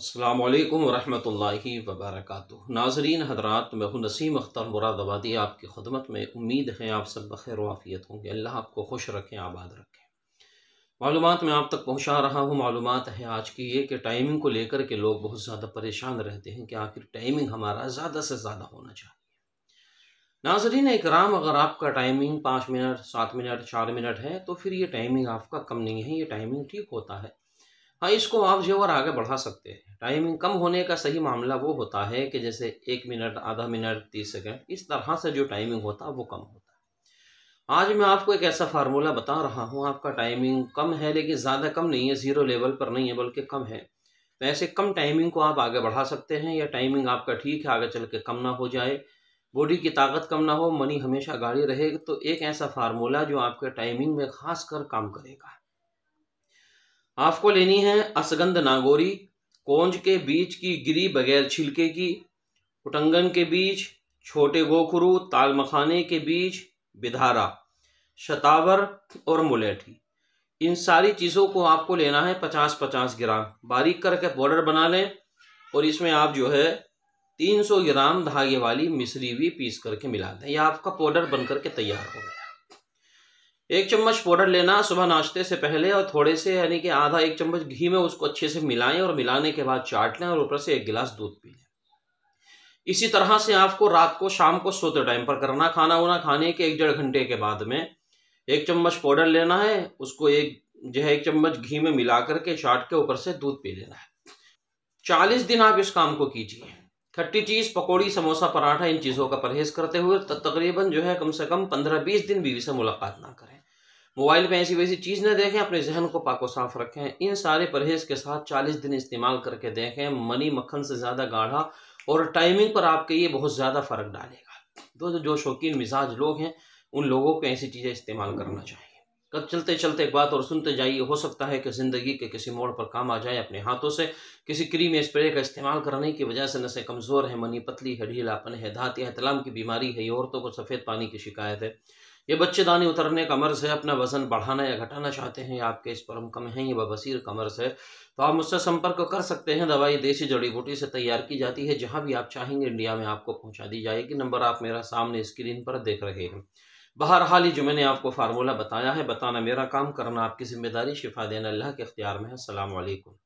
अल्लाम वरहमतुल्लाहि वबरक नाजरीन हजरात मैं हूँ नसीम अख्तर मुरादाबादी आपकी खदमत में उम्मीद है आप सब बखैर वाफ़ियत होंगे अल्लाह आपको खुश रखें आबाद रखें मालूम मैं आप तक पहुँचा रहा हूँ मालूम है आज की ये कि टाइमिंग को लेकर के लोग बहुत ज़्यादा परेशान रहते हैं कि आखिर टाइमिंग हमारा ज़्यादा से ज़्यादा होना चाहिए नाजरीन राम अगर आपका टाइमिंग पाँच मिनट सात मिनट चार मिनट है तो फिर ये टाइमिंग आपका कम नहीं है ये टाइमिंग ठीक होता है हाँ इसको आप जो और आगे बढ़ा सकते हैं टाइमिंग कम होने का सही मामला वो होता है कि जैसे एक मिनट आधा मिनट तीस सेकंड इस तरह से जो टाइमिंग होता है वो कम होता है आज मैं आपको एक ऐसा फार्मूला बता रहा हूँ आपका टाइमिंग कम है लेकिन ज़्यादा कम नहीं है ज़ीरो लेवल पर नहीं है बल्कि कम है तो ऐसे कम टाइमिंग को आप आगे बढ़ा सकते हैं या टाइमिंग आपका ठीक है आगे चल के कम ना हो जाए बॉडी की ताकत कम ना हो मनी हमेशा गाड़ी रहे तो एक ऐसा फार्मूला जो आपके टाइमिंग में खास कर काम करेगा आपको लेनी है असगंध नागोरी कोंज के बीज की गिरी बगैर छिलके की उटंगन के बीज छोटे गोखरू ताल मखाने के बीज बिधारा शतावर और मुलेठी इन सारी चीज़ों को आपको लेना है पचास पचास ग्राम बारीक करके पाउडर बना लें और इसमें आप जो है तीन सौ ग्राम धागे वाली मिश्री भी पीस करके मिला दें यह आपका पाउडर बन करके तैयार हो गया एक चम्मच पाउडर लेना सुबह नाश्ते से पहले और थोड़े से यानी कि आधा एक चम्मच घी में उसको अच्छे से मिलाएं और मिलाने के बाद चाट लें और ऊपर से एक गिलास दूध पी लें इसी तरह से आपको रात को शाम को सोते टाइम पर करना खाना वाना खाने के एक डेढ़ घंटे के बाद में एक चम्मच पाउडर लेना है उसको एक जो है एक चम्मच घी में मिला करके चाट के ऊपर से दूध पी लेना है चालीस दिन आप इस काम को कीजिए खट्टी चीज़ पकौड़ी समोसा पराठा इन चीज़ों का परहेज करते हुए तकरीबन जो है कम से कम पंद्रह बीस दिन बीवी से मुलाकात ना करें मोबाइल पे ऐसी वैसी चीज़ ना देखें अपने जहन को पाको साफ रखें इन सारे परहेज के साथ चालीस दिन इस्तेमाल करके देखें मनी मक्खन से ज़्यादा गाढ़ा और टाइमिंग पर आपके ये बहुत ज़्यादा फ़र्क डालेगा दोस्तों जो शौकीन मिजाज लोग हैं उन लोगों को ऐसी चीज़ें इस्तेमाल करना चाहिए कब चलते चलते एक बात और सुनते जाइए हो सकता है कि ज़िंदगी के किसी मोड़ पर काम आ जाए अपने हाथों से किसी क्रीम स्प्रे का इस्तेमाल करने की वजह से नशे कमज़ोर है मनी पतली है ढीलापन है धातिया तलाम की बीमारी है औरतों को सफ़ेद पानी की शिकायत है ये बच्चे दानी उतरने का मर्ज है अपना वजन बढ़ाना या घटाना चाहते हैं या आपके इस परम कम हैं ये बसीर का मर्ज है तो आप मुझसे संपर्क कर सकते हैं दवाई देसी जड़ी बूटी से तैयार की जाती है जहाँ भी आप चाहेंगे इंडिया में आपको पहुँचा दी जाएगी नंबर आप मेरा सामने स्क्रीन पर देख रहे हैं बहरहाल ही जो मैंने आपको फार्मूला बताया है बताना मेरा काम करना आपकी जिम्मेदारी शिफा देना अल्लाह के अख्तियार में है अलैक्म